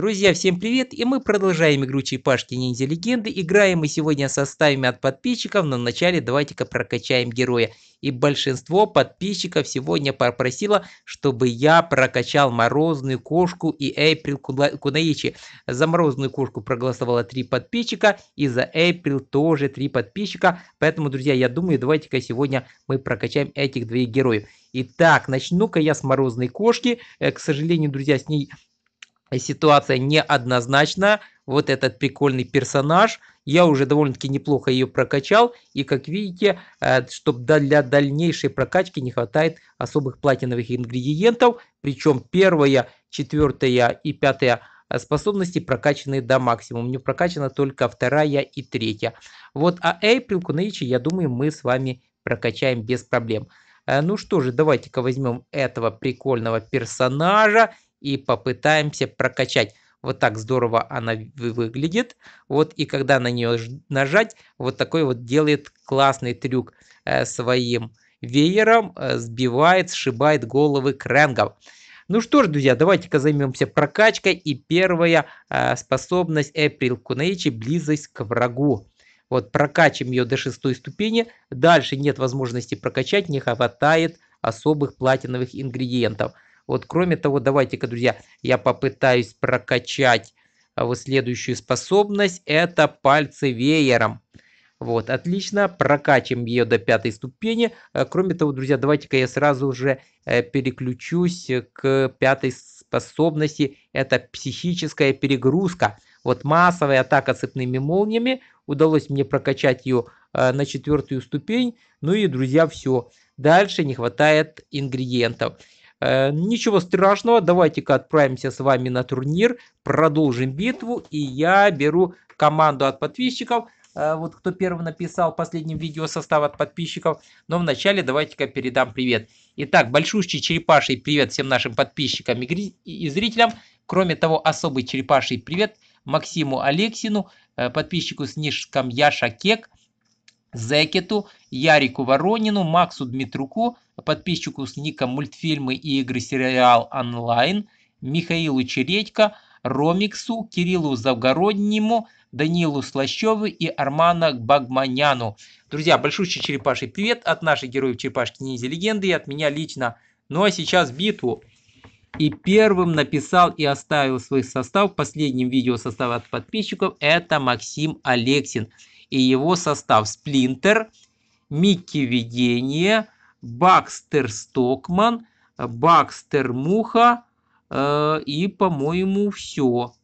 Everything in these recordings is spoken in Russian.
Друзья, всем привет, и мы продолжаем игру Черепашки Ниндзя Легенды. Играем мы сегодня со стаями от подписчиков, но вначале давайте-ка прокачаем героя. И большинство подписчиков сегодня попросило, чтобы я прокачал Морозную Кошку и Эйприл Кунаичи. За Морозную Кошку проголосовало 3 подписчика, и за Эйприл тоже 3 подписчика. Поэтому, друзья, я думаю, давайте-ка сегодня мы прокачаем этих двоих героев. Итак, начну-ка я с Морозной Кошки. Э, к сожалению, друзья, с ней ситуация неоднозначна. Вот этот прикольный персонаж. Я уже довольно-таки неплохо ее прокачал. И как видите, э, чтобы для дальнейшей прокачки не хватает особых платиновых ингредиентов. Причем первая, четвертая и пятая э, способности прокачаны до максимума. Не прокачана только вторая и третья. Вот, а April Кунэйчи, я думаю, мы с вами прокачаем без проблем. Э, ну что же, давайте-ка возьмем этого прикольного персонажа и попытаемся прокачать. Вот так здорово она выглядит. Вот и когда на нее нажать, вот такой вот делает классный трюк э, своим веером, э, сбивает, сшибает головы крэнгов. Ну что ж, друзья, давайте-ка займемся прокачкой. И первая э, способность Эприл Кунаичи – близость к врагу. Вот прокачим ее до шестой ступени. Дальше нет возможности прокачать, не хватает особых платиновых ингредиентов – вот кроме того, давайте-ка, друзья, я попытаюсь прокачать а, вот следующую способность. Это пальцы веером. Вот, отлично, прокачим ее до пятой ступени. А, кроме того, друзья, давайте-ка я сразу же э, переключусь э, к пятой способности. Это психическая перегрузка. Вот массовая атака цепными молниями. Удалось мне прокачать ее а, на четвертую ступень. Ну и, друзья, все. Дальше не хватает ингредиентов. Э, ничего страшного, давайте-ка отправимся с вами на турнир, продолжим битву, и я беру команду от подписчиков. Э, вот кто первым написал последним видео состав от подписчиков. Но вначале давайте-ка передам привет. Итак, большущий черепаший привет всем нашим подписчикам и зрителям. Кроме того, особый черепаший привет Максиму Алексину, э, подписчику с нишком Яша Кек, Зекету, Ярику Воронину, Максу Дмитруку, подписчику с ником мультфильмы и игры сериал онлайн, Михаилу Чередько, Ромиксу, Кириллу Завгороднему, Данилу Слащеву и Армана Багманяну. Друзья, большущий черепаший привет от наших героев черепашки ниндзя легенды и от меня лично. Ну а сейчас битву. И первым написал и оставил свой состав в последнем видео состава от подписчиков это Максим Алексин и его состав Сплинтер, Микки Видение, Бакстер Стокман, Бакстер Муха э, и, по-моему, все.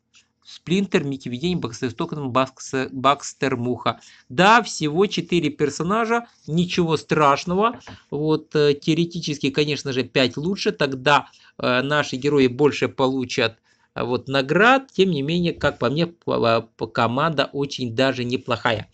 Сплинтер, Микки Видение, Бакстер Стокман, Бакстер, Бакстер Муха. Да, всего 4 персонажа, ничего страшного. Вот э, теоретически, конечно же, 5 лучше, тогда э, наши герои больше получат вот наград. Тем не менее, как по мне, а, команда очень даже неплохая.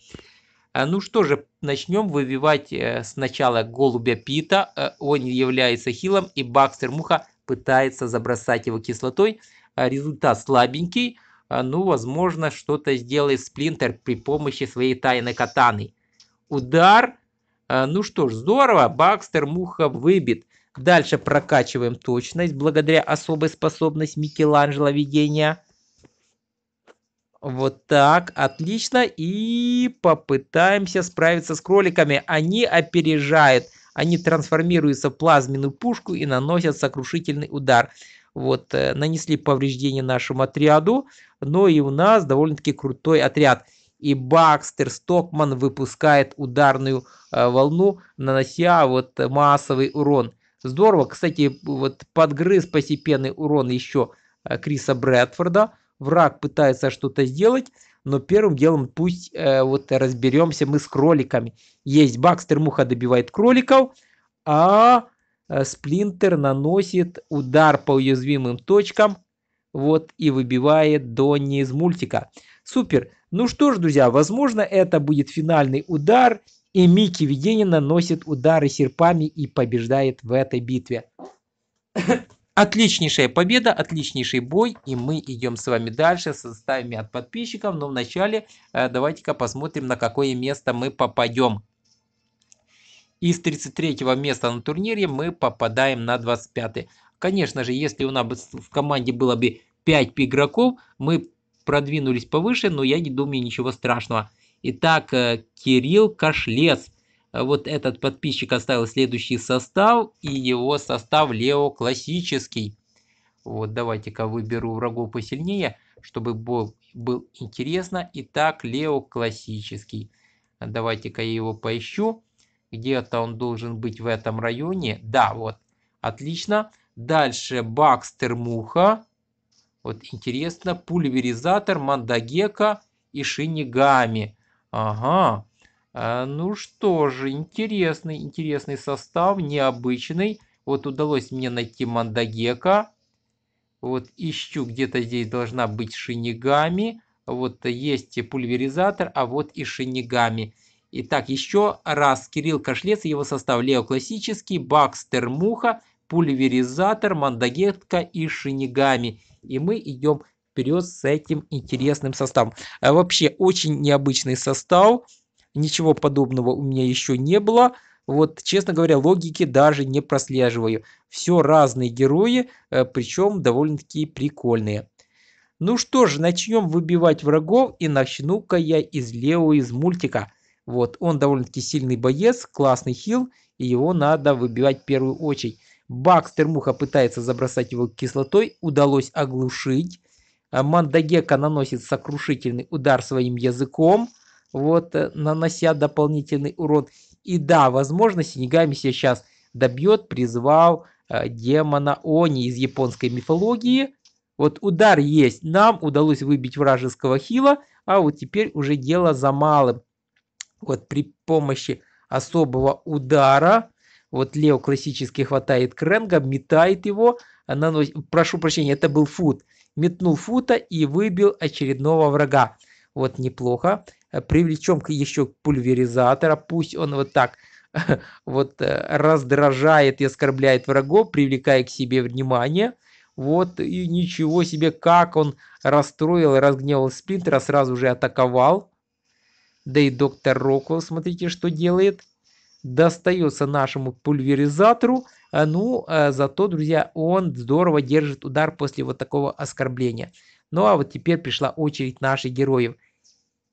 А, ну что же, начнем выбивать э, сначала голубя Пита. Э, он является хилом, и Бакстер Муха пытается забросать его кислотой. А, результат слабенький. Ну, возможно, что-то сделает Сплинтер при помощи своей тайной катаны. Удар. Ну что ж, здорово, Бакстер Муха выбит. Дальше прокачиваем точность благодаря особой способности Микеланджело видения. Вот так, отлично. И попытаемся справиться с кроликами. Они опережают, они трансформируются в плазменную пушку и наносят сокрушительный удар. Вот, э, нанесли повреждение нашему отряду, но ну и у нас довольно-таки крутой отряд. И Бакстер Стокман выпускает ударную э, волну, нанося вот массовый урон. Здорово. Кстати, вот подгрыз постепенный урон еще э, Криса Брэдфорда. Враг пытается что-то сделать, но первым делом пусть э, вот разберемся мы с кроликами. Есть Бакстер Муха добивает кроликов, а э, Сплинтер наносит удар по уязвимым точкам вот и выбивает Донни из мультика. Супер. Ну что ж, друзья, возможно, это будет финальный удар, и Микки Веденин наносит удары серпами и побеждает в этой битве. Отличнейшая победа, отличнейший бой, и мы идем с вами дальше со составами от подписчиков, но вначале э, давайте-ка посмотрим, на какое место мы попадем. Из 33 го места на турнире мы попадаем на 25. -е. Конечно же, если у нас в команде было бы 5 игроков, мы продвинулись повыше, но я не думаю ничего страшного. Итак, э, Кирилл Кашлец. Вот этот подписчик оставил следующий состав, и его состав Лео классический. Вот давайте-ка выберу врагов посильнее, чтобы был, был интересно. Итак, Лео классический. Давайте-ка я его поищу. Где-то он должен быть в этом районе. Да, вот. Отлично. Дальше Бакстер Муха. Вот интересно. Пульверизатор, Мандагека и Шинигами. Ага. А, ну что же, интересный, интересный состав, необычный. Вот удалось мне найти Мандагека. Вот ищу, где-то здесь должна быть Шинигами. Вот есть пульверизатор, а вот и Шинигами. Итак, еще раз Кирилл Кошлец, его состав Лео Классический, Бакстер Муха, Пульверизатор, Мандагетка и Шинигами. И мы идем вперед с этим интересным составом. А вообще очень необычный состав. Ничего подобного у меня еще не было. Вот, честно говоря, логики даже не прослеживаю. Все разные герои, э, причем довольно-таки прикольные. Ну что ж, начнем выбивать врагов и начну-ка я из Лео из мультика. Вот, он довольно-таки сильный боец, классный хил, и его надо выбивать в первую очередь. Бакстер Муха пытается забросать его кислотой, удалось оглушить. А Мандагека наносит сокрушительный удар своим языком, вот, э, нанося дополнительный урон. И да, возможно, Синегами сейчас добьет, призвал э, демона Они из японской мифологии. Вот удар есть, нам удалось выбить вражеского хила, а вот теперь уже дело за малым. Вот при помощи особого удара, вот Лео классически хватает Кренга, метает его, а наносит, прошу прощения, это был фут, метнул фута и выбил очередного врага. Вот неплохо. Э, Привлечем еще пульверизатора, пусть он вот так вот э, раздражает и оскорбляет врагов, привлекая к себе внимание. Вот и ничего себе, как он расстроил разгневал Сплинтера, сразу же атаковал. Да и доктор Роквелл, смотрите, что делает. Достается нашему пульверизатору. Э, ну, э, зато, друзья, он здорово держит удар после вот такого оскорбления. Ну, а вот теперь пришла очередь наших героев.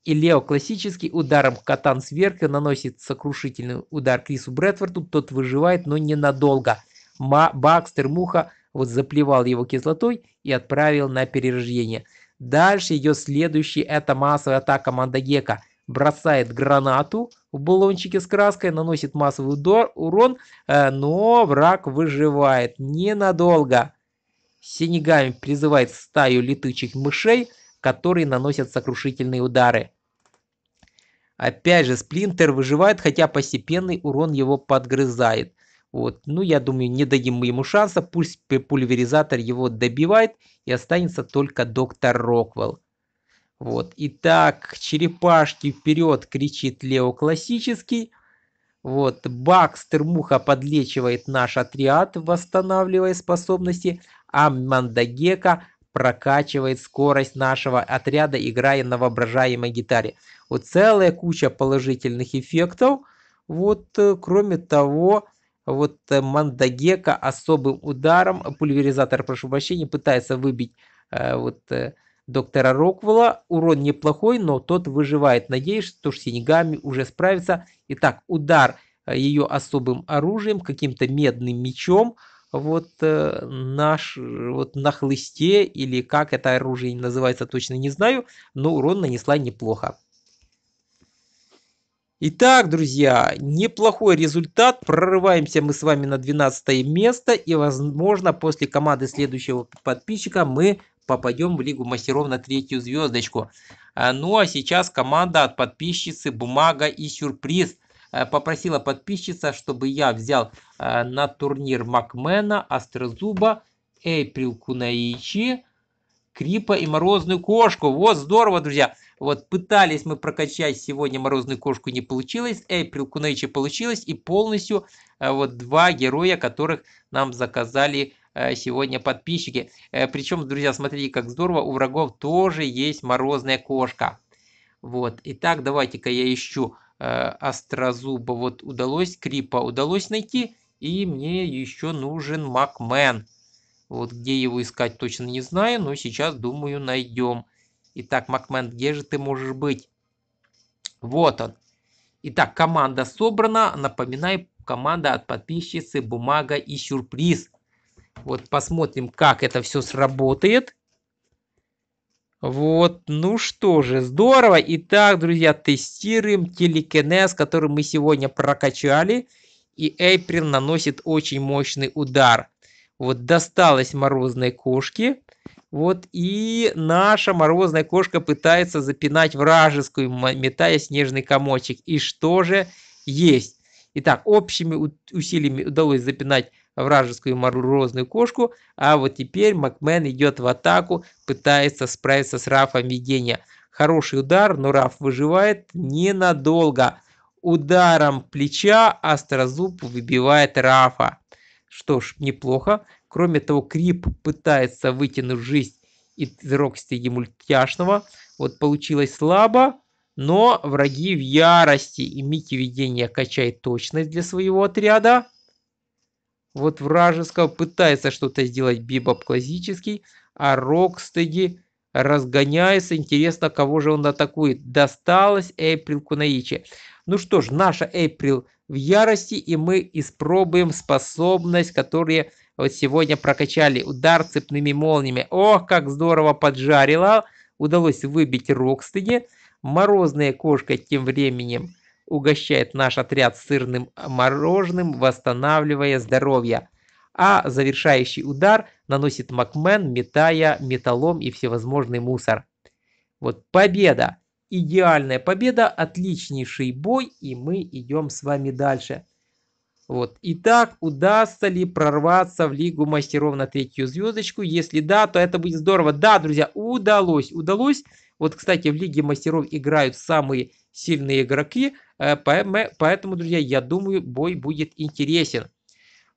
И Лео классический ударом катан сверху наносит сокрушительный удар Крису Брэдфорду. Тот выживает, но ненадолго. Ма Бакстер Муха вот заплевал его кислотой и отправил на перерождение. Дальше идет следующий, это массовая атака Мандагека. Бросает гранату, Баллончики с краской наносит массовый удар, урон, э, но враг выживает ненадолго. Синегами призывает стаю летучих мышей, которые наносят сокрушительные удары. Опять же, Сплинтер выживает, хотя постепенный урон его подгрызает. Вот. Ну, я думаю, не дадим мы ему шанса. Пусть пульверизатор его добивает и останется только доктор Роквелл. Вот. Итак, черепашки вперед, кричит Лео классический. Вот, Бакстер Муха подлечивает наш отряд, восстанавливая способности, а Мандагека прокачивает скорость нашего отряда, играя на воображаемой гитаре. Вот целая куча положительных эффектов. Вот, э, кроме того, вот э, Мандагека особым ударом, пульверизатор, прошу прощения, пытается выбить э, вот доктора Роквелла. Урон неплохой, но тот выживает. Надеюсь, что Шинигами уже справится. Итак, удар э, ее особым оружием, каким-то медным мечом, вот э, наш вот на хлысте или как это оружие называется, точно не знаю, но урон нанесла неплохо. Итак, друзья, неплохой результат. Прорываемся мы с вами на 12 место. И, возможно, после команды следующего подписчика мы попадем в Лигу мастеров на третью звездочку. А, ну а сейчас команда от подписчицы «Бумага и сюрприз» а, попросила подписчица, чтобы я взял а, на турнир Макмена, Острозуба, Эйприл Кунаичи, Крипа и Морозную Кошку. Вот здорово, друзья. Вот пытались мы прокачать сегодня Морозную Кошку, не получилось. Эйприл Кунаичи получилось. И полностью вот два героя, которых нам заказали Э, сегодня подписчики. Э, Причем, друзья, смотрите, как здорово, у врагов тоже есть морозная кошка. Вот, итак, давайте-ка я ищу э, острозуба. Вот удалось, крипа удалось найти. И мне еще нужен Макмен. Вот где его искать точно не знаю, но сейчас, думаю, найдем. Итак, Макмен, где же ты можешь быть? Вот он. Итак, команда собрана. Напоминаю, команда от подписчицы «Бумага и сюрприз». Вот посмотрим, как это все сработает. Вот, ну что же, здорово. Итак, друзья, тестируем телекинез, который мы сегодня прокачали. И Эйприл наносит очень мощный удар. Вот досталось морозной кошке. Вот и наша морозная кошка пытается запинать вражескую, метая снежный комочек. И что же есть? Итак, общими усилиями удалось запинать вражескую морозную кошку, а вот теперь Макмен идет в атаку, пытается справиться с Рафом видения. Хороший удар, но Раф выживает ненадолго. Ударом плеча Острозуб выбивает Рафа. Что ж, неплохо. Кроме того, Крип пытается вытянуть жизнь из Роксти ему Вот получилось слабо, но враги в ярости. И Микки Видение качает точность для своего отряда. Вот вражеского пытается что-то сделать бибоп классический, а Рокстеди разгоняется. Интересно, кого же он атакует. Досталось Эйприл Кунаичи. Ну что ж, наша Эйприл в ярости, и мы испробуем способность, которую вот сегодня прокачали. Удар цепными молниями. Ох, как здорово поджарила. Удалось выбить Рокстеди. Морозная кошка тем временем угощает наш отряд сырным мороженым, восстанавливая здоровье. А завершающий удар наносит Макмен, метая металлом и всевозможный мусор. Вот победа! Идеальная победа, отличнейший бой, и мы идем с вами дальше. Вот. Итак, удастся ли прорваться в Лигу мастеров на третью звездочку? Если да, то это будет здорово. Да, друзья, удалось, удалось. Вот, кстати, в Лиге мастеров играют самые сильные игроки. Э, поэтому, друзья, я думаю, бой будет интересен.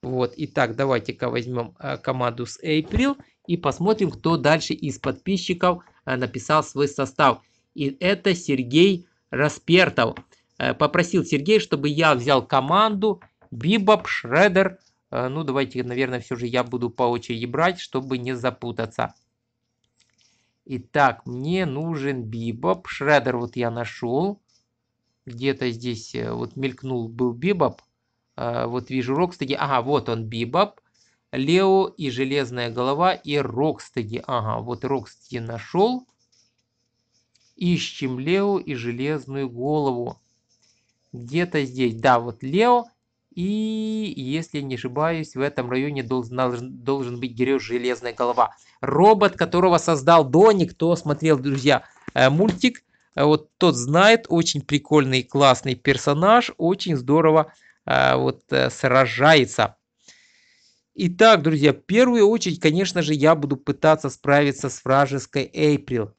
Вот, итак, давайте-ка возьмем э, команду с April и посмотрим, кто дальше из подписчиков э, написал свой состав. И это Сергей Распертов. Попросил Сергей, чтобы я взял команду Бибоп, Шредер. Ну, давайте, наверное, все же я буду по очереди брать, чтобы не запутаться. Итак, мне нужен Бибоп. Шредер вот я нашел. Где-то здесь э, вот мелькнул, был Бибоп. А, вот вижу Рокстеди. Ага, вот он, Бибоп. Лео и Железная Голова и Рокстеди. Ага, вот Рокстеди нашел. Ищем Лео и Железную Голову. Где-то здесь. Да, вот Лео. И, если не ошибаюсь, в этом районе должен, должен быть герой «Железная голова». Робот, которого создал Доник, кто смотрел, друзья, э, мультик а вот тот знает, очень прикольный, классный персонаж, очень здорово а, вот э, сражается. Итак, друзья, в первую очередь, конечно же, я буду пытаться справиться с вражеской Эйприл.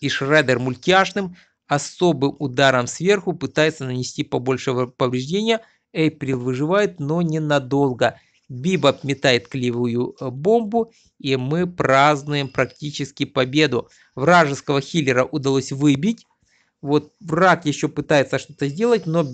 И Шредер мультяшным особым ударом сверху пытается нанести побольше повреждения. Эйприл выживает, но ненадолго – Бибоп метает клевую э, бомбу, и мы празднуем практически победу. Вражеского хиллера удалось выбить. Вот враг еще пытается что-то сделать, но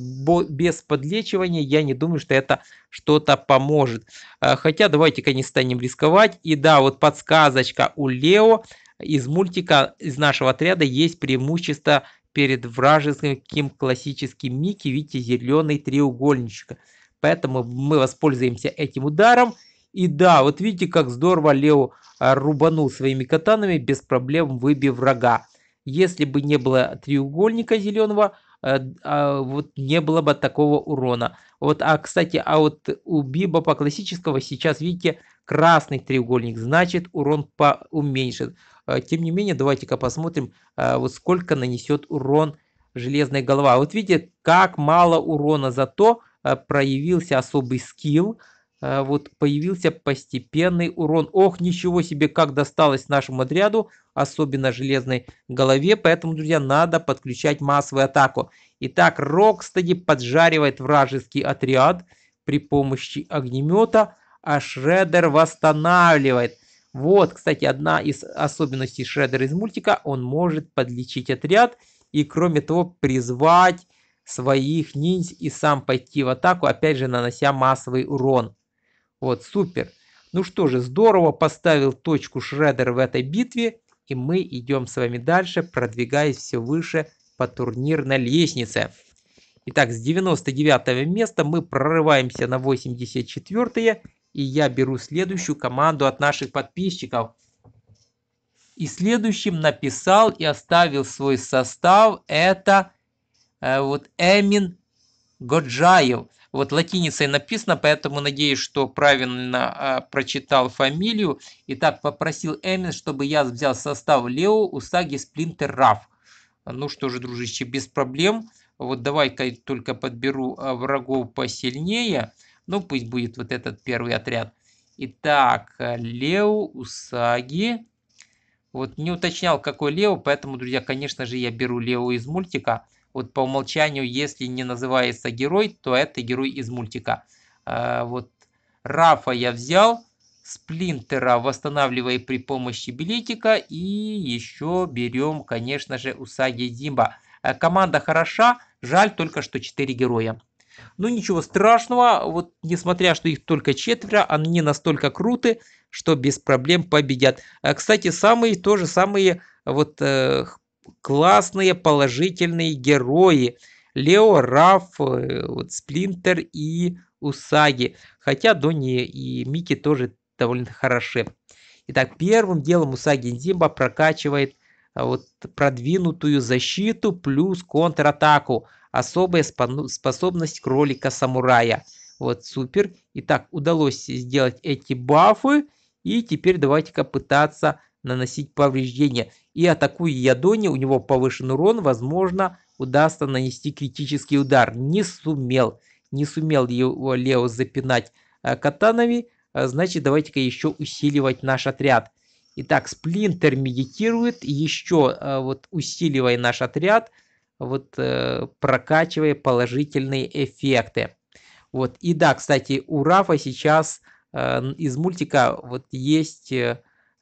без подлечивания я не думаю, что это что-то поможет. Э, хотя давайте-ка не станем рисковать. И да, вот подсказочка у Лео из мультика, из нашего отряда есть преимущество перед вражеским классическим Микки, видите, зеленый треугольничек. Поэтому мы воспользуемся этим ударом. И да, вот видите, как здорово Лео а, рубанул своими катанами, без проблем выбив врага. Если бы не было треугольника зеленого, э, а, вот не было бы такого урона. Вот, а кстати, а вот у Биба по классического сейчас, видите, красный треугольник, значит урон по уменьшен. Э, тем не менее, давайте-ка посмотрим, э, вот сколько нанесет урон железная голова. Вот видите, как мало урона за то, Э, проявился особый скилл, э, вот появился постепенный урон. Ох, ничего себе, как досталось нашему отряду, особенно железной голове. Поэтому, друзья, надо подключать массовую атаку. Итак, Рокстеди поджаривает вражеский отряд при помощи огнемета, а Шредер восстанавливает. Вот, кстати, одна из особенностей Шредера из мультика. Он может подлечить отряд и, кроме того, призвать своих ниндзь и сам пойти в атаку, опять же нанося массовый урон. Вот, супер. Ну что же, здорово поставил точку Шредер в этой битве, и мы идем с вами дальше, продвигаясь все выше по турнирной лестнице. Итак, с 99 места мы прорываемся на 84 и я беру следующую команду от наших подписчиков. И следующим написал и оставил свой состав это Э, вот Эмин Годжаев. Вот латиницей написано, поэтому надеюсь, что правильно э, прочитал фамилию. Итак, попросил Эмин, чтобы я взял состав Лео, Усаги, Сплинтер, Раф. Ну что же, дружище, без проблем. Вот давай-ка только подберу э, врагов посильнее. Ну, пусть будет вот этот первый отряд. Итак, э, Лео, Усаги. Вот не уточнял, какой Лео, поэтому, друзья, конечно же, я беру Лео из мультика. Вот по умолчанию, если не называется герой, то это герой из мультика. А, вот Рафа я взял, Сплинтера восстанавливая при помощи билетика. И еще берем, конечно же, Усаги Димба. А, команда хороша, жаль только, что 4 героя. Ну ничего страшного, вот несмотря, что их только четверо, они настолько круты, что без проблем победят. А, кстати, самые, тоже самые вот э, классные положительные герои. Лео, Раф, э, вот, Сплинтер и Усаги. Хотя Донни и Микки тоже довольно хороши. Итак, первым делом Усаги Зимба прокачивает а, вот продвинутую защиту плюс контратаку. Особая способность кролика-самурая. Вот, супер. Итак, удалось сделать эти бафы. И теперь давайте-ка пытаться наносить повреждения. И атакуя Ядони, у него повышен урон, возможно, удастся нанести критический удар. Не сумел, не сумел его Лео запинать э, катанами, э, значит давайте-ка еще усиливать наш отряд. Итак, Сплинтер медитирует, еще э, вот усиливая наш отряд, вот прокачивая положительные эффекты. Вот, и да, кстати, у Рафа сейчас из мультика вот есть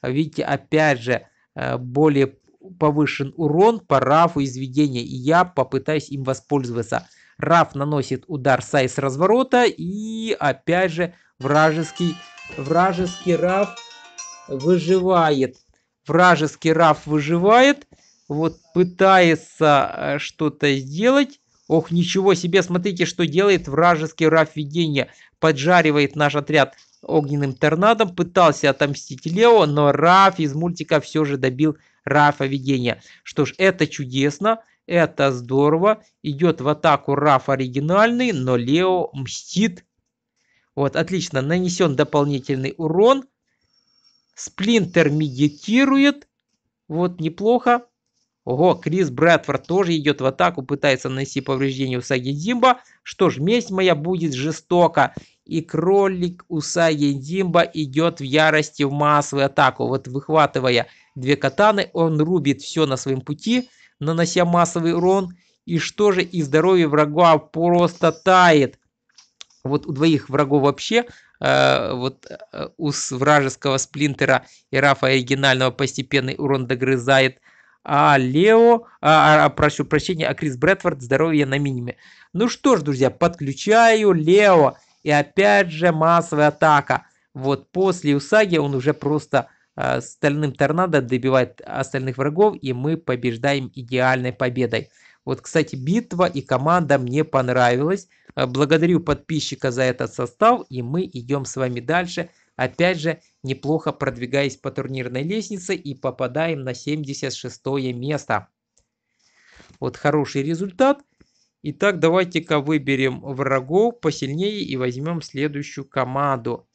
Видите, опять же, э, более повышен урон по рафу изведения. и я попытаюсь им воспользоваться. Раф наносит удар Сай разворота, и опять же вражеский, вражеский раф выживает. Вражеский раф выживает, вот пытается э, что-то сделать. Ох, ничего себе, смотрите, что делает вражеский раф видения. Поджаривает наш отряд огненным торнадом, пытался отомстить Лео, но Раф из мультика все же добил Рафа видения. Что ж, это чудесно, это здорово. Идет в атаку Раф оригинальный, но Лео мстит. Вот, отлично, нанесен дополнительный урон. Сплинтер медитирует. Вот, неплохо. Ого, Крис Брэдфорд тоже идет в атаку, пытается нанести повреждение у Саги Зимба. Что ж, месть моя будет жестока и кролик Уса Димба идет в ярости в массовую атаку. Вот выхватывая две катаны, он рубит все на своем пути, нанося массовый урон. И что же, и здоровье врага просто тает. Вот у двоих врагов вообще, э, вот э, у вражеского сплинтера и Рафа оригинального постепенный урон догрызает а Лео, а, а, а прошу прощения, а Крис Брэдфорд здоровье на минимуме. Ну что ж, друзья, подключаю Лео. И опять же массовая атака. Вот после Усаги он уже просто э, стальным торнадо добивает остальных врагов, и мы побеждаем идеальной победой. Вот, кстати, битва и команда мне понравилась. Э, благодарю подписчика за этот состав, и мы идем с вами дальше. Опять же, неплохо продвигаясь по турнирной лестнице и попадаем на 76 место. Вот хороший результат. Итак, давайте-ка выберем врагов посильнее и возьмем следующую команду.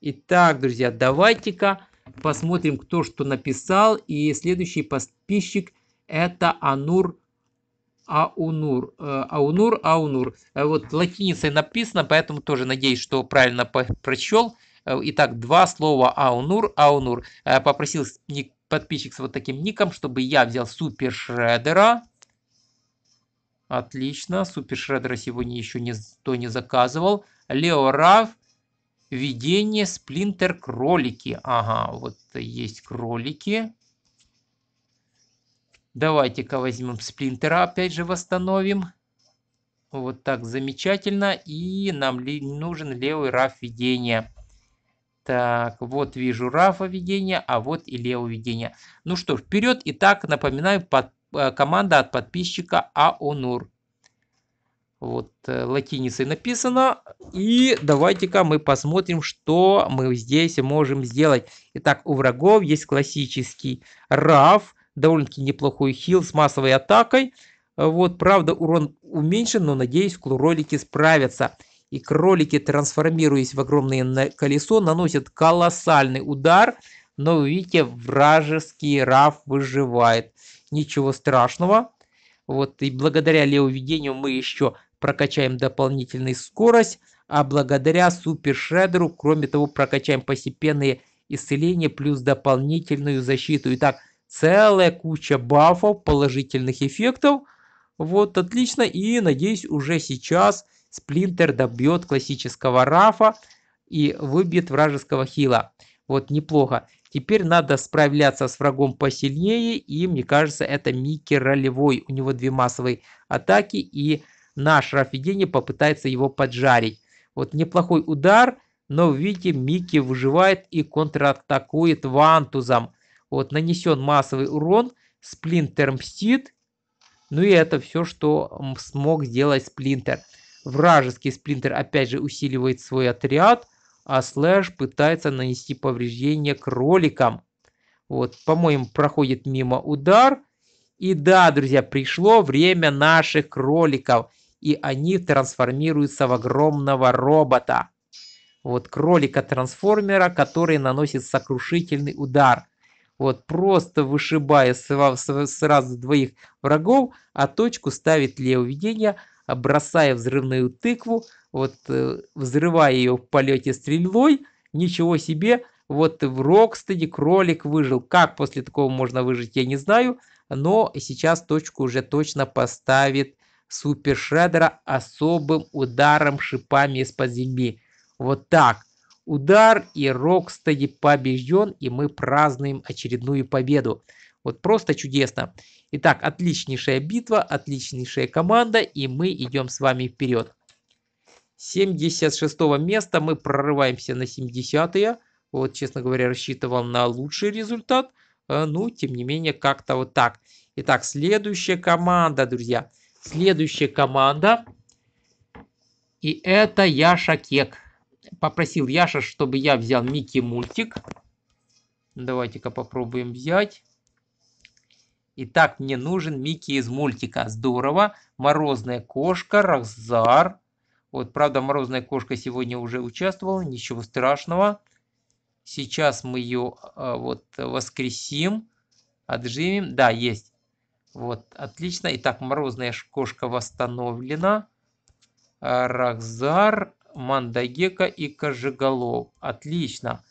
Итак, друзья, давайте-ка посмотрим, кто что написал. И следующий подписчик это Анур Аунур. Э, Аунур, Аунур. Э, вот латиницей написано, поэтому тоже надеюсь, что правильно прочел. Э, итак, два слова Аунур, Аунур. Попросил подписчик с вот таким ником, чтобы я взял супер шредера. Отлично. Супер Шредера сегодня еще никто не заказывал. Лео Рав. Видение Сплинтер Кролики. Ага, вот есть кролики. Давайте-ка возьмем Сплинтера, опять же восстановим. Вот так замечательно. И нам ли, нужен левый раф видения. Так, вот вижу рафа видения, а вот и левое видения. Ну что, вперед. Итак, напоминаю, под Э, команда от подписчика Аонур. Вот э, латиницей написано. И давайте-ка мы посмотрим, что мы здесь можем сделать. Итак, у врагов есть классический Раф, довольно-таки неплохой хил с массовой атакой. Вот, правда, урон уменьшен, но надеюсь, кролики справятся. И кролики, трансформируясь в огромное колесо, наносят колоссальный удар. Но, вы видите, вражеский Раф выживает ничего страшного. Вот, и благодаря левоведению мы еще прокачаем дополнительную скорость, а благодаря супер кроме того, прокачаем постепенные исцеления плюс дополнительную защиту. Итак, целая куча бафов, положительных эффектов. Вот, отлично. И, надеюсь, уже сейчас Сплинтер добьет классического Рафа и выбьет вражеского хила. Вот, неплохо. Теперь надо справляться с врагом посильнее, и мне кажется, это Микки ролевой. У него две массовые атаки, и наш Рафидини попытается его поджарить. Вот неплохой удар, но видите, Микки выживает и контратакует Вантузом. Вот нанесен массовый урон, Сплинтер мстит, ну и это все, что смог сделать Сплинтер. Вражеский Сплинтер опять же усиливает свой отряд, а Слэш пытается нанести повреждение кроликам. Вот, по-моему, проходит мимо удар. И да, друзья, пришло время наших кроликов, и они трансформируются в огромного робота. Вот кролика-трансформера, который наносит сокрушительный удар. Вот просто вышибая сразу двоих врагов, а точку ставит левое видение – бросая взрывную тыкву, вот э, взрывая ее в полете стрельбой, ничего себе, вот в Рокстеде кролик выжил. Как после такого можно выжить, я не знаю, но сейчас точку уже точно поставит Супер Шредера особым ударом шипами из-под земли. Вот так. Удар и Рокстеди побежден, и мы празднуем очередную победу. Вот просто чудесно. Итак, отличнейшая битва, отличнейшая команда, и мы идем с вами вперед. 76 места мы прорываемся на 70 -е. Вот, честно говоря, рассчитывал на лучший результат. Э, ну, тем не менее, как-то вот так. Итак, следующая команда, друзья. Следующая команда. И это Яша Кек. Попросил Яша, чтобы я взял Микки Мультик. Давайте-ка попробуем взять. Итак, мне нужен Микки из мультика. Здорово. Морозная кошка, Рахзар. Вот, правда, морозная кошка сегодня уже участвовала, ничего страшного. Сейчас мы ее а, вот воскресим, отживим. Да, есть. Вот, отлично. Итак, морозная кошка восстановлена. А, Рахзар, Мандагека и Кожеголов. Отлично.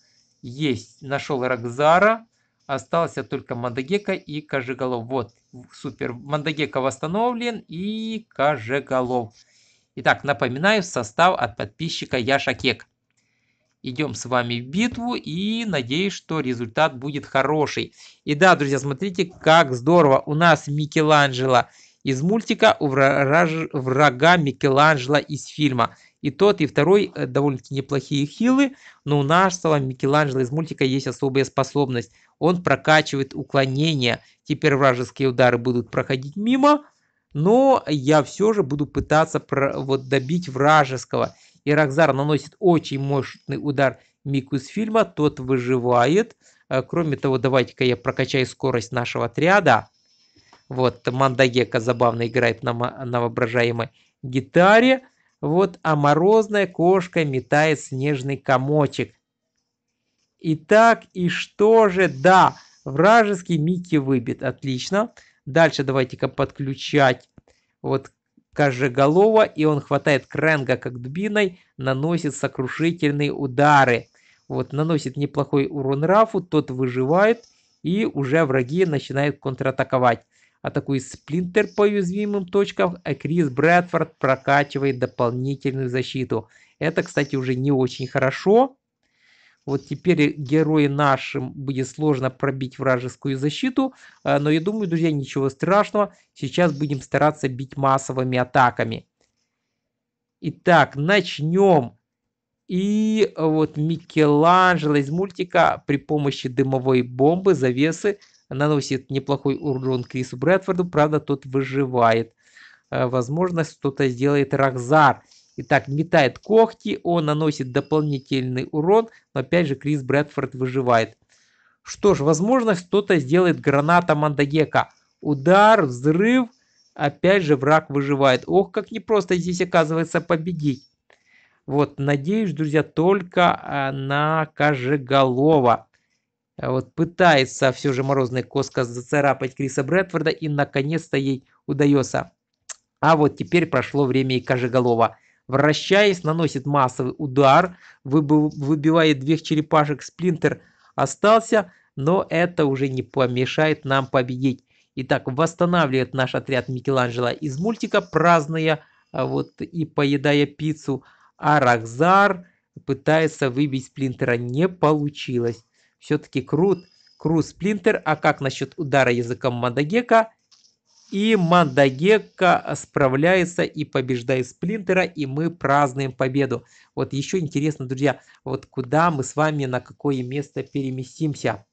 Есть. Нашел Рахзара. Остался только Мандагека и Кожеголов. Вот, супер. Мандагека восстановлен и Кожеголов. Итак, напоминаю состав от подписчика Яшакек. Идем с вами в битву и надеюсь, что результат будет хороший. И да, друзья, смотрите, как здорово. У нас Микеланджело из мультика, у врага Микеланджело из фильма. И тот, и второй э, довольно-таки неплохие хилы, но у нашего Микеланджело из мультика есть особая способность. Он прокачивает уклонение. Теперь вражеские удары будут проходить мимо, но я все же буду пытаться про, вот, добить вражеского. И Рокзар наносит очень мощный удар Мику из фильма, тот выживает. Э, кроме того, давайте-ка я прокачаю скорость нашего отряда. Вот Мандагека забавно играет на, на воображаемой гитаре. Вот, а морозная кошка метает снежный комочек. Итак, и что же? Да, вражеский Микки выбит. Отлично. Дальше давайте-ка подключать вот Кожеголова, и он хватает Кренга как дубиной, наносит сокрушительные удары. Вот, наносит неплохой урон Рафу, тот выживает, и уже враги начинают контратаковать атакует Сплинтер по уязвимым точкам, а Крис Брэдфорд прокачивает дополнительную защиту. Это, кстати, уже не очень хорошо. Вот теперь герои нашим будет сложно пробить вражескую защиту, э, но я думаю, друзья, ничего страшного. Сейчас будем стараться бить массовыми атаками. Итак, начнем. И вот Микеланджело из мультика при помощи дымовой бомбы, завесы наносит неплохой урон Крису Брэдфорду, правда тот выживает. Э, возможно, что-то сделает Рахзар. Итак, метает когти, он наносит дополнительный урон, но опять же Крис Брэдфорд выживает. Что ж, возможно, что-то сделает граната Мандагека. Удар, взрыв, опять же враг выживает. Ох, как непросто здесь оказывается победить. Вот, надеюсь, друзья, только а, на Кожеголова. А вот пытается все же морозная коска зацарапать Криса Брэдфорда и наконец-то ей удается. А вот теперь прошло время и Кожеголова. Вращаясь, наносит массовый удар, выбивает двух черепашек, сплинтер остался, но это уже не помешает нам победить. Итак, восстанавливает наш отряд Микеланджело из мультика, праздная а вот и поедая пиццу. А Рокзар пытается выбить сплинтера, не получилось. Все-таки крут. Кру сплинтер. А как насчет удара языком Мадагека? И Мандагека справляется и побеждает Сплинтера, и мы празднуем победу. Вот еще интересно, друзья, вот куда мы с вами, на какое место переместимся.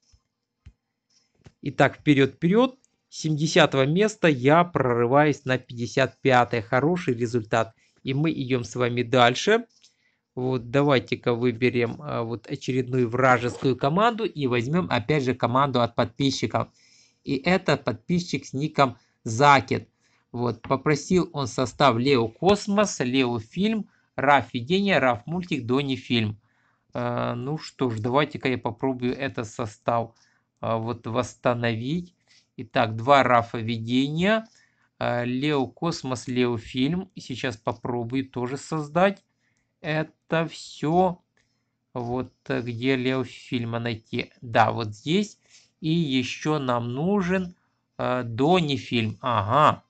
Итак, вперед-вперед. 70 места я прорываюсь на 55 -е. Хороший результат. И мы идем с вами дальше. Вот давайте-ка выберем а, вот очередную вражескую команду и возьмем опять же команду от подписчиков. И это подписчик с ником Закет. Вот попросил он состав Лео Космос, Лео Фильм, Раф Видение, Раф Мультик, Дони Фильм. А, ну что ж, давайте-ка я попробую этот состав а, вот восстановить. Итак, два Рафа Видения, а, Лео Космос, Лео Фильм. сейчас попробую тоже создать это все вот э, где Лев фильма найти. Да, вот здесь. И еще нам нужен э, Дони фильм. Ага.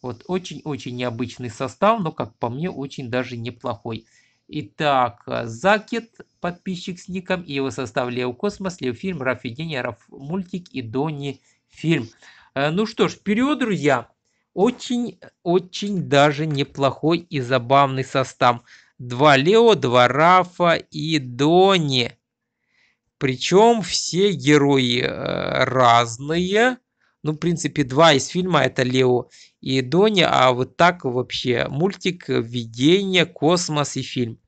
Вот очень-очень необычный состав, но, как по мне, очень даже неплохой. Итак, э, Закет, подписчик с ником, и его состав Лео Космос, Лев фильм, Раф Видение, Раф Мультик и Дони фильм. Э, ну что ж, вперед, друзья! Очень-очень даже неплохой и забавный состав. Два Лео, два Рафа и Дони. Причем все герои э, разные. Ну, в принципе, два из фильма это Лео и Дони, а вот так вообще мультик, видение, космос и фильм.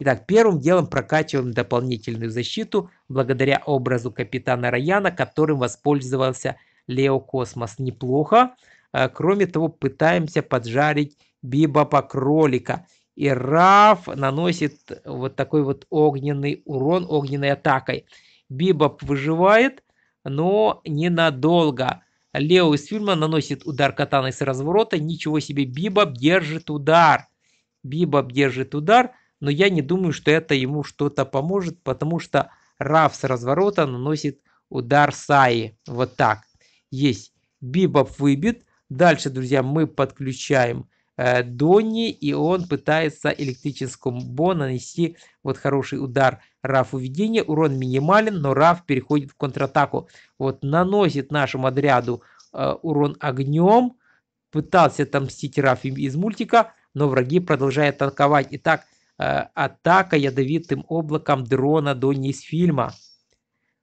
Итак, первым делом прокачиваем дополнительную защиту благодаря образу капитана Раяна, которым воспользовался Лео Космос. Неплохо. Э, кроме того, пытаемся поджарить бибопа кролика. И Раф наносит вот такой вот огненный урон огненной атакой. Бибоп выживает, но ненадолго. Лео из фильма наносит удар катаной с разворота. Ничего себе, Бибоп держит удар. Бибоп держит удар, но я не думаю, что это ему что-то поможет, потому что Раф с разворота наносит удар Саи. Вот так. Есть. Бибоп выбит. Дальше, друзья, мы подключаем э, Донни, и он пытается электрическим Бо нанести вот хороший удар Рафу введения. Урон минимален, но Раф переходит в контратаку. Вот наносит нашему отряду э, урон огнем. Пытался отомстить Раф из мультика, но враги продолжают атаковать. Итак, э, атака ядовитым облаком дрона Донни из фильма.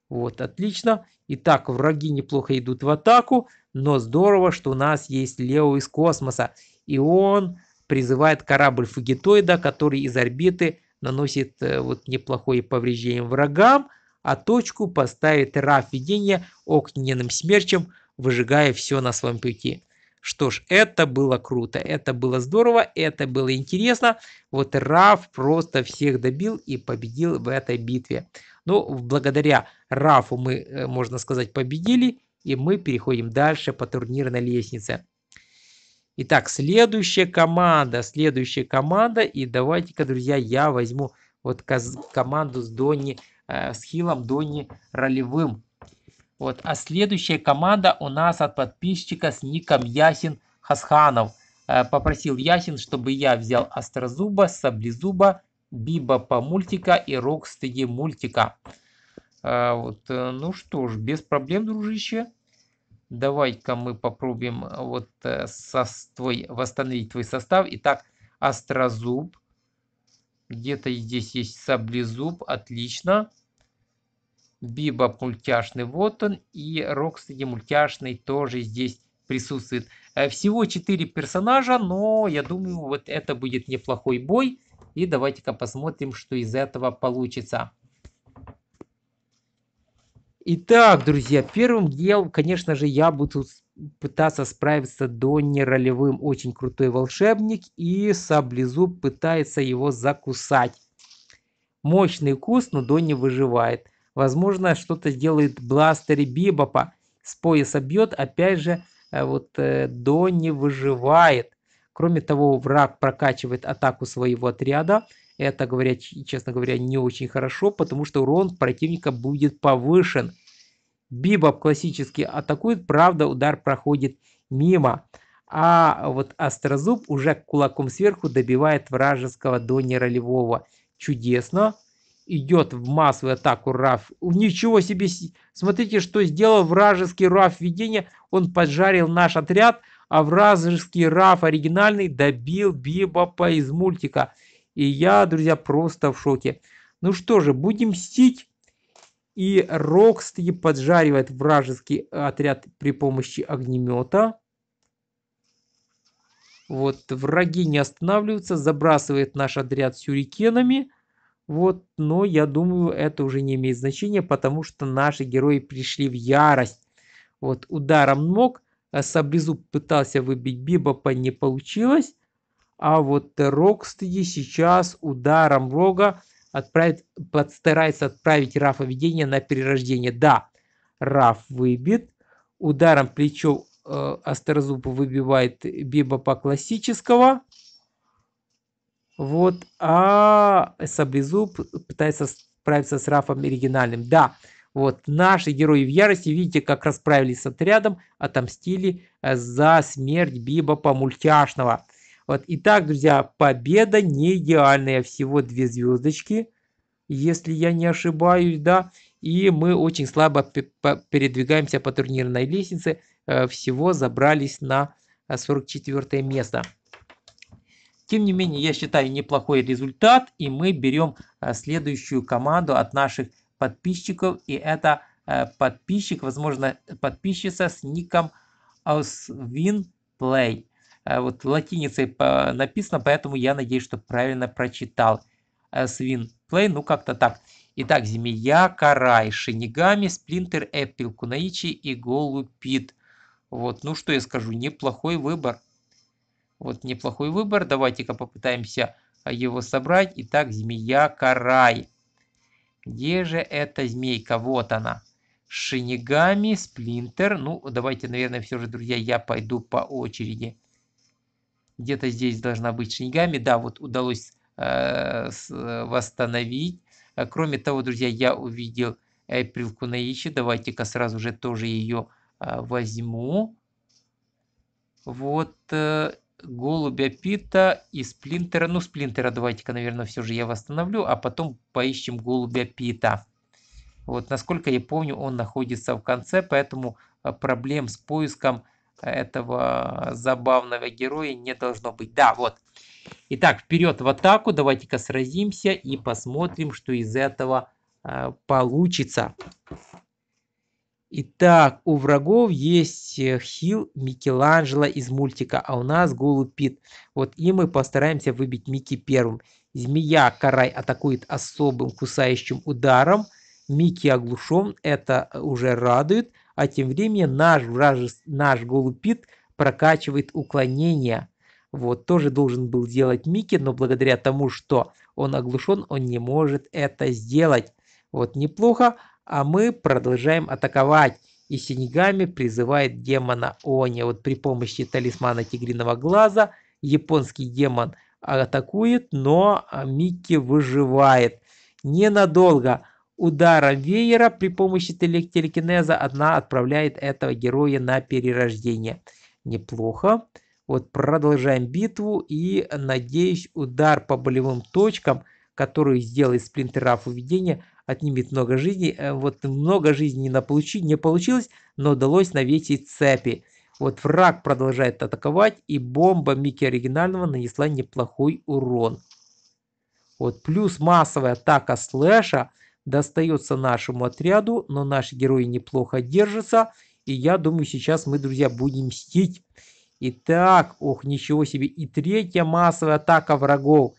Вот, отлично. Итак, враги неплохо идут в атаку. Но здорово, что у нас есть Лео из космоса, и он призывает корабль фагетоида, который из орбиты наносит э, вот неплохое повреждение врагам, а точку поставит раф видение огненным смерчем, выжигая все на своем пути. Что ж, это было круто, это было здорово, это было интересно. Вот Раф просто всех добил и победил в этой битве. Ну, благодаря Рафу мы, э, можно сказать, победили и мы переходим дальше по турнирной лестнице. Итак, следующая команда, следующая команда. И давайте-ка, друзья, я возьму вот команду с Донни, э, с Хилом Донни Ролевым. Вот, а следующая команда у нас от подписчика с ником Ясин Хасханов. Э, попросил Ясин, чтобы я взял Острозуба, Саблезуба, Биба по мультика и Рокстеди мультика. Э, вот, э, ну что ж, без проблем, дружище. Давай-ка мы попробуем э, вот э, со, твой, восстановить твой состав. Итак, острозуб. Где-то здесь есть саблезуб. Отлично. Биба мультяшный, вот он. И Рокстеди мультяшный тоже здесь присутствует. Э, всего 4 персонажа, но я думаю, вот это будет неплохой бой. И давайте-ка посмотрим, что из этого получится. Итак, друзья, первым делом, конечно же, я буду пытаться справиться до неролевым очень крутой волшебник и саблезуб пытается его закусать. Мощный укус, но Донни выживает. Возможно, что-то сделает бластер Бибопа. С пояса бьет, опять же, э, вот э, Донни выживает. Кроме того, враг прокачивает атаку своего отряда это, говоря, честно говоря, не очень хорошо, потому что урон противника будет повышен. Бибоп классически атакует, правда, удар проходит мимо. А вот Острозуб уже кулаком сверху добивает вражеского до неролевого. Чудесно. Идет в массовую атаку Раф. Ничего себе! Смотрите, что сделал вражеский Раф видение. Он поджарил наш отряд, а вражеский Раф оригинальный добил Бибопа из мультика. И я, друзья, просто в шоке. Ну что же, будем мстить. И Рокстеди поджаривает вражеский отряд при помощи огнемета. Вот, враги не останавливаются, забрасывает наш отряд сюрикенами. Вот, но я думаю, это уже не имеет значения, потому что наши герои пришли в ярость. Вот, ударом ног а Саблезуб пытался выбить Бибопа, не получилось а вот Рокстеди сейчас ударом Рога отправит, постарается отправить Рафа Видение на перерождение. Да, Раф выбит, ударом плечом э, Астерзуб выбивает по классического. Вот, а Саблезуб пытается справиться с Рафом оригинальным. Да, вот наши герои в ярости, видите, как расправились с отрядом, отомстили э, за смерть по мультяшного. Вот. Итак, друзья, победа не идеальная, всего две звездочки, если я не ошибаюсь, да. И мы очень слабо передвигаемся по турнирной лестнице, э, всего забрались на 44 э, место. Тем не менее, я считаю неплохой результат, и мы берем э, следующую команду от наших подписчиков, и это подписчик, возможно, подписчица с ником AusWinPlay. Play. Э, вот латиницей написано, поэтому я надеюсь, что правильно прочитал. Э, Свин Плей, ну как-то так. Итак, Змея, Карай, Шинигами, Сплинтер, Эппил, Кунаичи и Голупит. Вот, ну что я скажу, неплохой выбор. Вот неплохой выбор, давайте-ка попытаемся э, его собрать. Итак, Змея, Карай. Где же эта змейка? Вот она. Шинигами, Сплинтер. Ну, давайте, наверное, все же, друзья, я пойду по очереди где-то здесь должна быть Шинигами. Да, вот удалось э, восстановить. Э, кроме того, друзья, я увидел Эйприл Кунаичи. Давайте-ка сразу же тоже ее э, возьму. Вот э, Голубя Пита и Сплинтера. Ну, Сплинтера давайте-ка, наверное, все же я восстановлю, а потом поищем Голубя Пита. Вот, насколько я помню, он находится в конце, поэтому э, проблем с поиском этого забавного героя не должно быть. Да, вот. Итак, вперед в атаку. Давайте-ка сразимся и посмотрим, что из этого э, получится. Итак, у врагов есть э, хил Микеланджело из мультика, а у нас голубь Вот и мы постараемся выбить Микки первым. Змея Карай атакует особым кусающим ударом. Микки оглушен, это уже радует а тем временем наш, вражес наш голубит прокачивает уклонение. Вот, тоже должен был делать Микки, но благодаря тому, что он оглушен, он не может это сделать. Вот, неплохо, а мы продолжаем атаковать. И Синегами призывает демона Они. Вот при помощи талисмана Тигриного Глаза японский демон атакует, но а, Микки выживает. Ненадолго удара веера при помощи телекинеза одна отправляет этого героя на перерождение. Неплохо. Вот продолжаем битву и надеюсь удар по болевым точкам, который сделает сплинтерав уведение, отнимет много жизней. Э, вот много жизней на получи, не получилось, но удалось навесить цепи. Вот враг продолжает атаковать и бомба Микки оригинального нанесла неплохой урон. Вот плюс массовая атака слэша – достается нашему отряду, но наши герои неплохо держатся. И я думаю, сейчас мы, друзья, будем мстить. Итак, ох, ничего себе. И третья массовая атака врагов.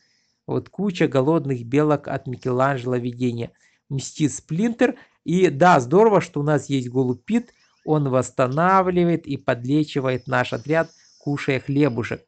Вот куча голодных белок от Микеланджело видения. Мстит Сплинтер. И да, здорово, что у нас есть голубит. Он восстанавливает и подлечивает наш отряд, кушая хлебушек.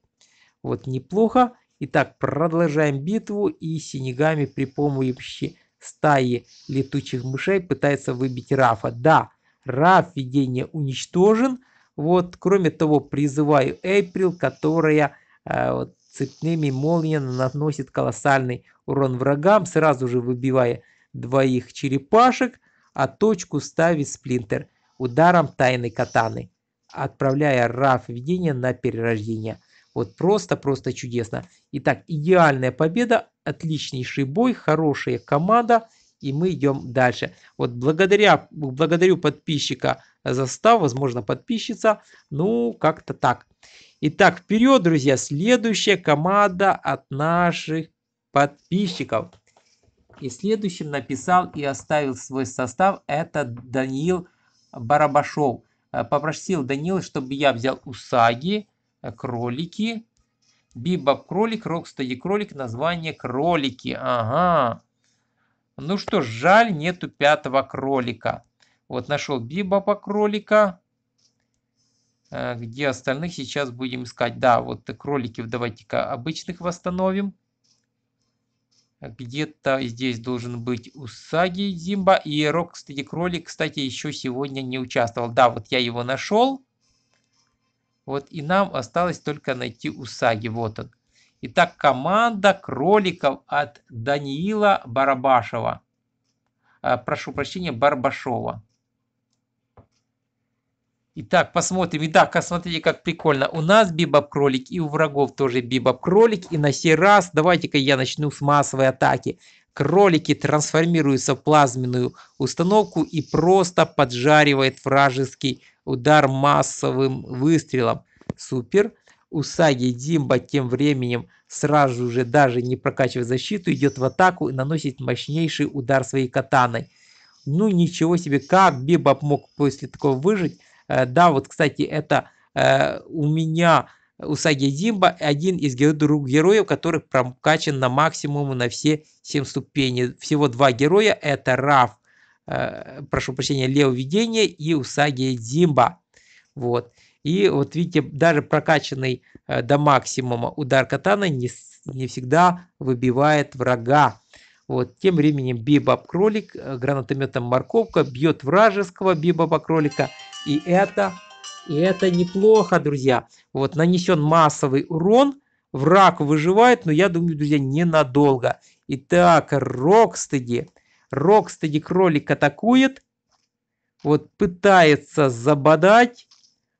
Вот неплохо. Итак, продолжаем битву и синегами при помощи стаи летучих мышей пытается выбить Рафа. Да, Раф видение уничтожен. Вот, кроме того, призываю Эйприл, которая э, вот, цепными молниями наносит колоссальный урон врагам, сразу же выбивая двоих черепашек, а точку ставит Сплинтер ударом тайной катаны, отправляя Раф видение на перерождение. Вот просто-просто чудесно. Итак, идеальная победа, отличнейший бой, хорошая команда. И мы идем дальше. Вот благодаря, благодарю подписчика за став, возможно подписчица. Ну, как-то так. Итак, вперед, друзья. Следующая команда от наших подписчиков. И следующим написал и оставил свой состав. Это Даниил Барабашов. Э, попросил Даниил, чтобы я взял Усаги Э, кролики. Бибаб кролик, Рокстеди кролик, название кролики. Ага. Ну что ж, жаль, нету пятого кролика. Вот нашел Бибаба кролика. Э, где остальных сейчас будем искать? Да, вот кроликов давайте-ка обычных восстановим. Где-то здесь должен быть Усаги Зимба. И Рок, кролик, кстати, еще сегодня не участвовал. Да, вот я его нашел. Вот и нам осталось только найти Усаги. Вот он. Итак, команда кроликов от Даниила Барабашева. А, прошу прощения, Барбашова. Итак, посмотрим. Итак, а смотрите, как прикольно. У нас бибоп-кролик, и у врагов тоже бибоп-кролик. И на сей раз давайте-ка я начну с массовой атаки кролики трансформируются в плазменную установку и просто поджаривает вражеский удар массовым выстрелом. Супер. Усаги Димба тем временем сразу же, даже не прокачивая защиту, идет в атаку и наносит мощнейший удар своей катаной. Ну ничего себе, как Бибоп мог после такого выжить? Э, да, вот, кстати, это э, у меня Усаги Димба – один из героев, который прокачан на максимум на все 7 ступеней. Всего два героя – это Раф, э, прошу прощения, Лео Видение и Усаги Димба. Вот. И вот видите, даже прокачанный э, до максимума удар катана не, не всегда выбивает врага. Вот. Тем временем Бибаб Кролик э, гранатометом Морковка бьет вражеского Бибаба Кролика. И это и это неплохо, друзья. Вот нанесен массовый урон. Враг выживает, но я думаю, друзья, ненадолго. Итак, Рокстеди. Рокстеди кролик атакует. Вот пытается забодать.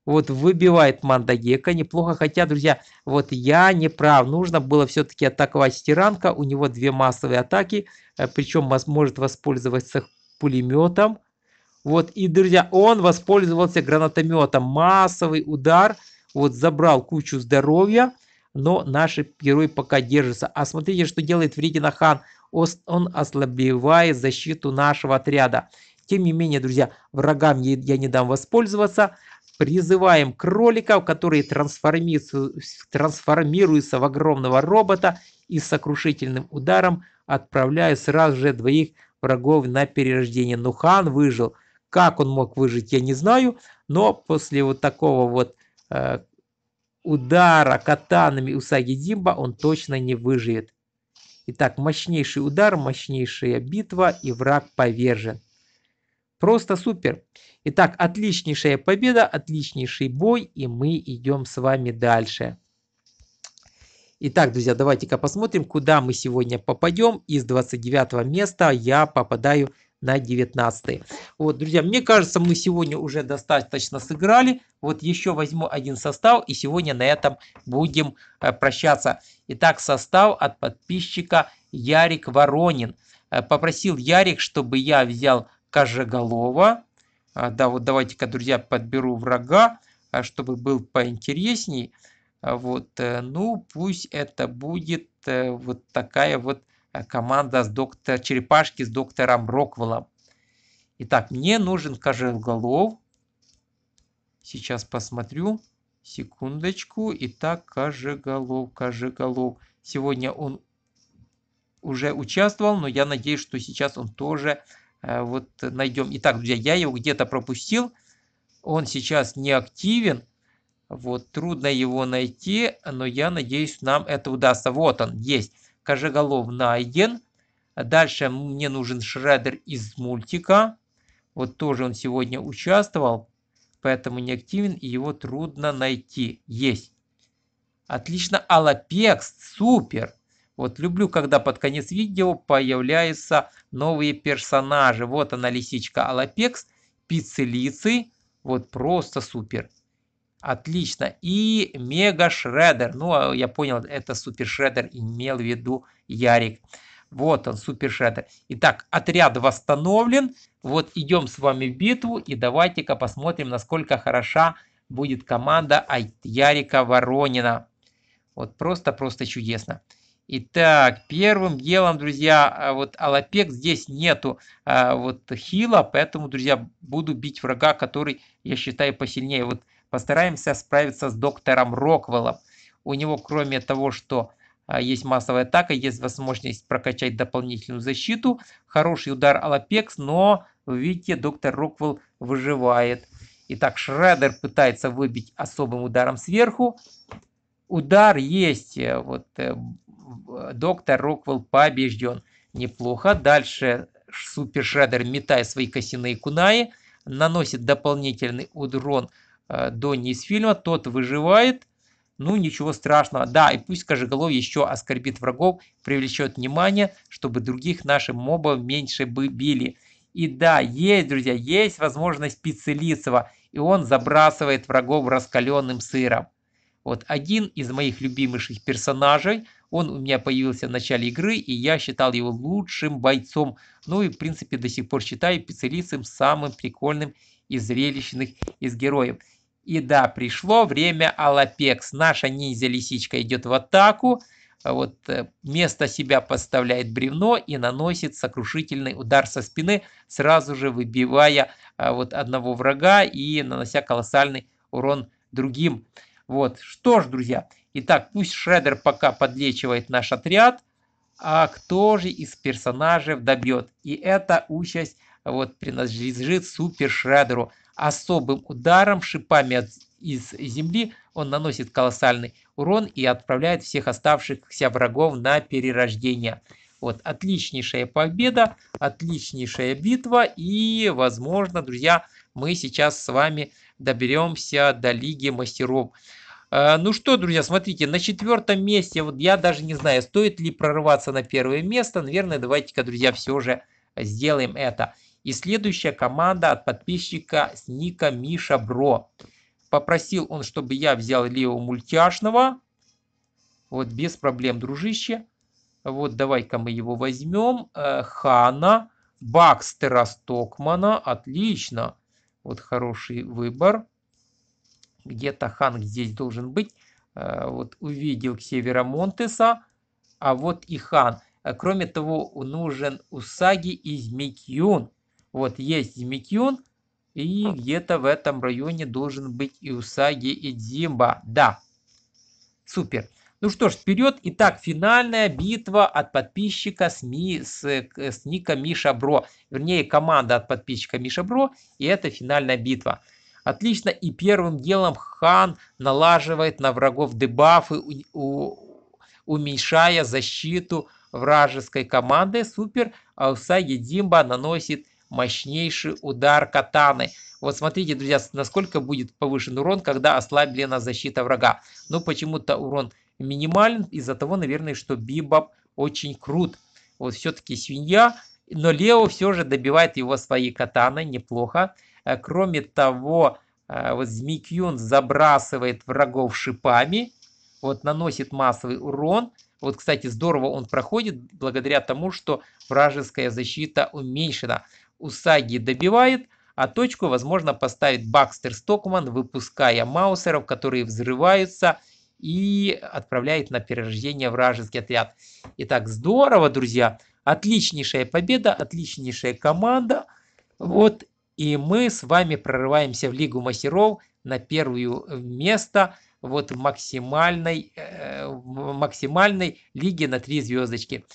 Вот выбивает Мандагека. Неплохо, хотя, друзья, вот я не прав. Нужно было все-таки атаковать стиранка. У него две массовые атаки. Э, Причем может воспользоваться пулеметом. Вот, и, друзья, он воспользовался гранатометом. Массовый удар. Вот, забрал кучу здоровья. Но наш герой пока держится. А смотрите, что делает Фридина Хан. Он ослабевает защиту нашего отряда. Тем не менее, друзья, врагам я не дам воспользоваться. Призываем кроликов, которые трансформируются, трансформируются в огромного робота и с сокрушительным ударом отправляю сразу же двоих врагов на перерождение. Но хан выжил. Как он мог выжить, я не знаю, но после вот такого вот э, удара катанами Усаги Димба он точно не выживет. Итак, мощнейший удар, мощнейшая битва и враг повержен. Просто супер. Итак, отличнейшая победа, отличнейший бой и мы идем с вами дальше. Итак, друзья, давайте-ка посмотрим, куда мы сегодня попадем. Из 29 места я попадаю на 19. Вот, друзья, мне кажется, мы сегодня уже достаточно сыграли. Вот еще возьму один состав, и сегодня на этом будем э, прощаться. Итак, состав от подписчика Ярик Воронин. Э, попросил Ярик, чтобы я взял Кожеголова. Э, да, вот давайте-ка, друзья, подберу врага, чтобы был поинтересней. Вот, ну, пусть это будет вот такая вот Э, команда с доктор черепашки с доктором Роквеллом. Итак, мне нужен Кожелголов. Сейчас посмотрю. Секундочку. Итак, Кожеголов, Кожеголов. Сегодня он уже участвовал, но я надеюсь, что сейчас он тоже э, вот найдем. Итак, друзья, я его где-то пропустил. Он сейчас не активен. Вот, трудно его найти, но я надеюсь, нам это удастся. Вот он, есть. Кожеголов найден. Дальше мне нужен Шредер из мультика. Вот тоже он сегодня участвовал, поэтому не активен и его трудно найти. Есть. Отлично, Алапекс, супер. Вот люблю, когда под конец видео появляются новые персонажи. Вот она лисичка Алапекс, пиццелицы. Вот просто супер. Отлично. И Мега Шредер. Ну, а я понял, это Супер Шредер имел в виду Ярик. Вот он, Супер Шредер. Итак, отряд восстановлен. Вот идем с вами в битву. И давайте-ка посмотрим, насколько хороша будет команда Ярика Воронина. Вот просто-просто чудесно. Итак, первым делом, друзья, а вот Алапек здесь нету а вот хила, поэтому, друзья, буду бить врага, который, я считаю, посильнее. Вот Постараемся справиться с доктором Роквеллом. У него, кроме того, что а, есть массовая атака, есть возможность прокачать дополнительную защиту, хороший удар Алапекс, но, видите, доктор Роквелл выживает. Итак, Шредер пытается выбить особым ударом сверху. Удар есть, э, вот э, доктор Роквелл побежден. Неплохо. Дальше Супер Шредер, метая свои косяные кунаи, наносит дополнительный удрон Э, Донни из фильма, тот выживает, ну, ничего страшного. Да, и пусть Кожеголовый еще оскорбит врагов, привлечет внимание, чтобы других наших мобов меньше бы били. И да, есть, друзья, есть возможность Пиццелицева, и он забрасывает врагов раскаленным сыром. Вот один из моих любимейших персонажей, он у меня появился в начале игры, и я считал его лучшим бойцом. Ну и, в принципе, до сих пор считаю Пиццелицем самым прикольным и зрелищных из героев. И да, пришло время Алапекс. Наша ниндзя-лисичка идет в атаку. Вот э, место себя подставляет бревно и наносит сокрушительный удар со спины, сразу же выбивая а, вот одного врага и нанося колоссальный урон другим. Вот, что ж, друзья, итак, пусть Шредер пока подлечивает наш отряд, а кто же из персонажей добьет? И эта участь вот принадлежит Супер Шредеру. Особым ударом, шипами от, из земли, он наносит колоссальный урон и отправляет всех оставшихся врагов на перерождение. Вот, отличнейшая победа, отличнейшая битва. И, возможно, друзья, мы сейчас с вами доберемся до Лиги Мастеров. Э, ну что, друзья, смотрите, на четвертом месте, вот я даже не знаю, стоит ли прорываться на первое место. Наверное, давайте-ка, друзья, все же сделаем это. И следующая команда от подписчика с ника Миша Бро. Попросил он, чтобы я взял Лео мультяшного. Вот без проблем, дружище. Вот давай-ка мы его возьмем. Э, Хана, Бакстера Стокмана. Отлично. Вот хороший выбор. Где-то Ханг здесь должен быть. Э, вот увидел Ксевера Монтеса. А вот и Хан. Э, кроме того, нужен Усаги и Змейкьюн. Вот есть Зимикюн, и а. где-то в этом районе должен быть и Усаги, и Дзимба. Да, супер. Ну что ж, вперед. Итак, финальная битва от подписчика с, Ми, с, э, с Ника Миша Бро. Вернее, команда от подписчика Миша Бро. И это финальная битва. Отлично. И первым делом Хан налаживает на врагов дебафы, у, у, уменьшая защиту вражеской команды. Супер. А Усаги Димба наносит мощнейший удар катаны. Вот смотрите, друзья, насколько будет повышен урон, когда ослаблена защита врага. Но почему-то урон минимален из-за того, наверное, что Бибоп очень крут. Вот все-таки свинья, но Лео все же добивает его своей катаной неплохо. Э, кроме того, э, вот Змикюн забрасывает врагов шипами, вот наносит массовый урон. Вот, кстати, здорово он проходит благодаря тому, что вражеская защита уменьшена. Усаги добивает, а точку, возможно, поставит Бакстер Стокман, выпуская маусеров, которые взрываются и отправляет на перерождение вражеский отряд. Итак, здорово, друзья. Отличнейшая победа, отличнейшая команда. Вот и мы с вами прорываемся в Лигу мастеров на первое место вот максимальной, э, максимальной лиги на три звездочки.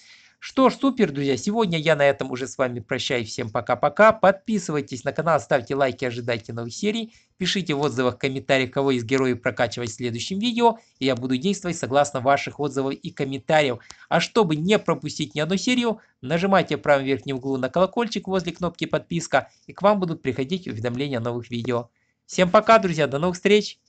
Что ж, супер, друзья, сегодня я на этом уже с вами прощаюсь. Всем пока-пока. Подписывайтесь на канал, ставьте лайки, ожидайте новых серий. Пишите в отзывах, комментариях, кого из героев прокачивать в следующем видео. И я буду действовать согласно ваших отзывов и комментариев. А чтобы не пропустить ни одну серию, нажимайте в правом верхнем углу на колокольчик возле кнопки подписка. И к вам будут приходить уведомления о новых видео. Всем пока, друзья, до новых встреч!